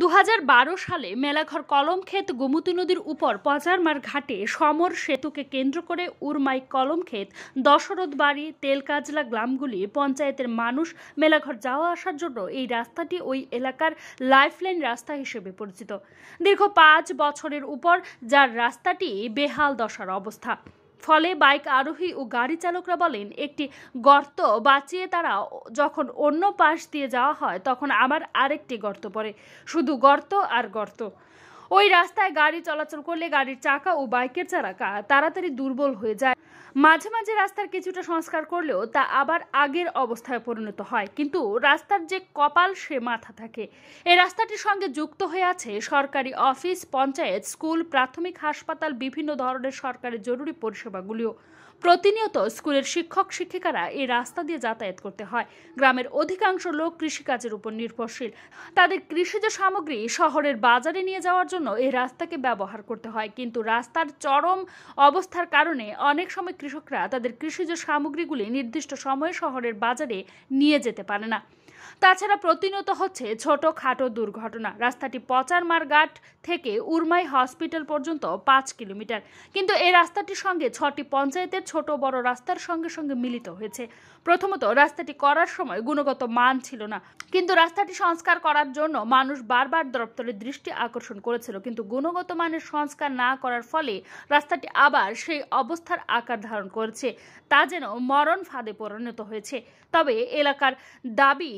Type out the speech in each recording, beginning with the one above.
দু সালে মেলাঘর কলমক্ষেত গোমতী নদীর উপর পজারমার ঘাটে সমর সেতুকে কেন্দ্র করে উরমাই কলমক্ষেত দশরথ বাড়ি তেলকাজলা গ্রামগুলি পঞ্চায়েতের মানুষ মেলাঘর যাওয়া আসার জন্য এই রাস্তাটি ওই এলাকার লাইফলাইন রাস্তা হিসেবে পরিচিত দীর্ঘ পাঁচ বছরের উপর যার রাস্তাটি বেহাল দশার অবস্থা ফলে বাইক আরোহী ও গাড়ি চালকরা বলেন একটি গর্ত বাঁচিয়ে তারা যখন অন্য পাশ দিয়ে যাওয়া হয় তখন আবার আরেকটি গর্ত পড়ে শুধু গর্ত আর গর্ত ওই রাস্তায় গাড়ি চলাচল করলে গাড়ির চাকা ও বাইকের চাকা তাড়াতাড়ি দুর্বল হয়ে যায় মাঝে মাঝে রাস্তার কিছুটা সংস্কার করলেও তা আবার আগের অবস্থায় পরিণত হয় কিন্তু রাস্তার যে কপাল সে মাথা থাকে এই রাস্তাটির সঙ্গে যুক্ত হয়ে আছে সরকারি অফিস পঞ্চায়েত স্কুল প্রাথমিক হাসপাতাল বিভিন্ন ধরনের সরকারি জরুরি পরিষেবাগুলিও প্রতিনিয়ত স্কুলের শিক্ষক শিক্ষিকারা এই রাস্তা দিয়ে যাতায়াত করতে হয় গ্রামের অধিকাংশ লোক কৃষিকাজের উপর নির্ভরশীল তাদের কৃষিজ সামগ্রী শহরের বাজারে নিয়ে যাওয়ার জন্য এই রাস্তাকে ব্যবহার করতে হয় কিন্তু রাস্তার চরম অবস্থার কারণে অনেক সময় কৃষকরা তাদের কৃষিজ সামগ্রীগুলি নির্দিষ্ট সময়ে শহরের বাজারে নিয়ে যেতে পারে না তাছাড়া প্রতিনিয়ত হচ্ছে ছোট খাটো দুর্ঘটনা রাস্তাটি পচারমার ঘাট থেকে উরমাই হসপিটাল পর্যন্ত পাঁচ কিলোমিটার কিন্তু এই রাস্তাটির সঙ্গে ছটি পঞ্চায়েতের ছোট বড় রাস্তার সঙ্গে সঙ্গে মিলিত হয়েছে প্রথমত রাস্তাটি করার সময় গুণগত মান ছিল না কিন্তু রাস্তাটি সংস্কার করার জন্য মানুষ বারবার দপ্তরের দৃষ্টি আকর্ষণ করেছিল কিন্তু গুণগত মানের সংস্কার না করার ফলে রাস্তাটি আবার সেই অবস্থার আকার ধারণ করেছে তা যেন মরণ ফাঁদে পরিণত হয়েছে তবে এলাকার দাবি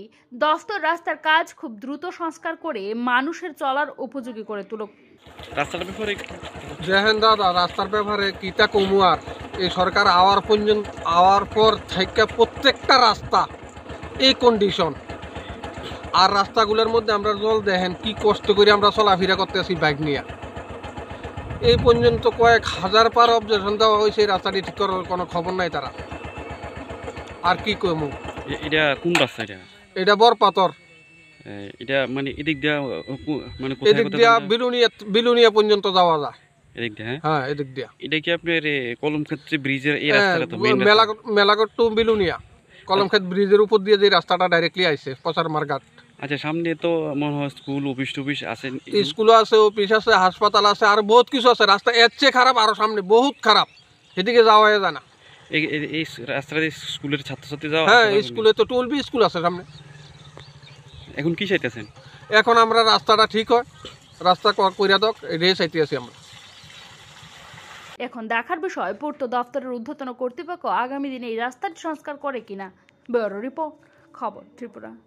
দফতর রাস্তার কাজ খুব দ্রুত সংস্কার করে মানুষের চলার উপযোগী করে তুলুক রাস্তার ব্যাপারে জেহেন দাদা রাস্তার ব্যাপারে কিতা কমুয়ার এই সরকার আওয়ার পর্যন্ত আওয়ার পর থেকে প্রত্যেকটা রাস্তা এই কন্ডিশন আর রাস্তাগুলোর মধ্যে আমরা জল দেখেন কি কষ্ট করে আমরা চলাফেরা করতেছি বাইক নিয়ে এই পর্যন্ত কয়েক হাজার পার অবজেকশন দেওয়া হয়েছে এই রাস্তাটি ঠিক করার কোনো খবর নাই তারা আর কি কমু এটা কোন রাস্তা এটা এটা বড় পাথর এটা মানে এদিক দিয়া মানে এদিক দিয়া বিলুনিয়া বিলুনিয়া পর্যন্ত যাওয়া যায় এদিক দিয়া হ্যাঁ, হ্যাঁ এদিক দিয়া এটা কি কলম ক্ষেত্রে ব্রিজের এই হ্যাঁ, রাস্তাটা তো বিলুনিয়া কলমক্ষেত ব্রিজের আচ্ছা। উপর দিয়ে যে রাস্তাটা ডাইরেক্টলি আইছে পচার আচ্ছা সামনে তো হয় স্কুল অফিস টফিস আছে স্কুল আছে অফিস আছে হাসপাতাল আছে আর বহুত কিছু আছে রাস্তা এর চেয়ে খারাপ আরও সামনে বহুত খারাপ এদিকে যাওয়া যায় না এই রাস্তা দিয়ে স্কুলের ছাত্রছাত্রী যাওয়া হ্যাঁ স্কুলে তো টুলবি স্কুল আছে সামনে এখন কি চাইতেছেন এখন আমরা রাস্তাটা ঠিক হয় রাস্তা কইরা দক এটাই চাইতে আছি আমরা এখন দেখার বিষয় পূর্ত দপ্তরের ঊর্ধ্বতন কর্তৃপক্ষ আগামী দিনে এই রাস্তাটি সংস্কার করে কিনা ব্যুরো রিপোর্ট খবর ত্রিপুরা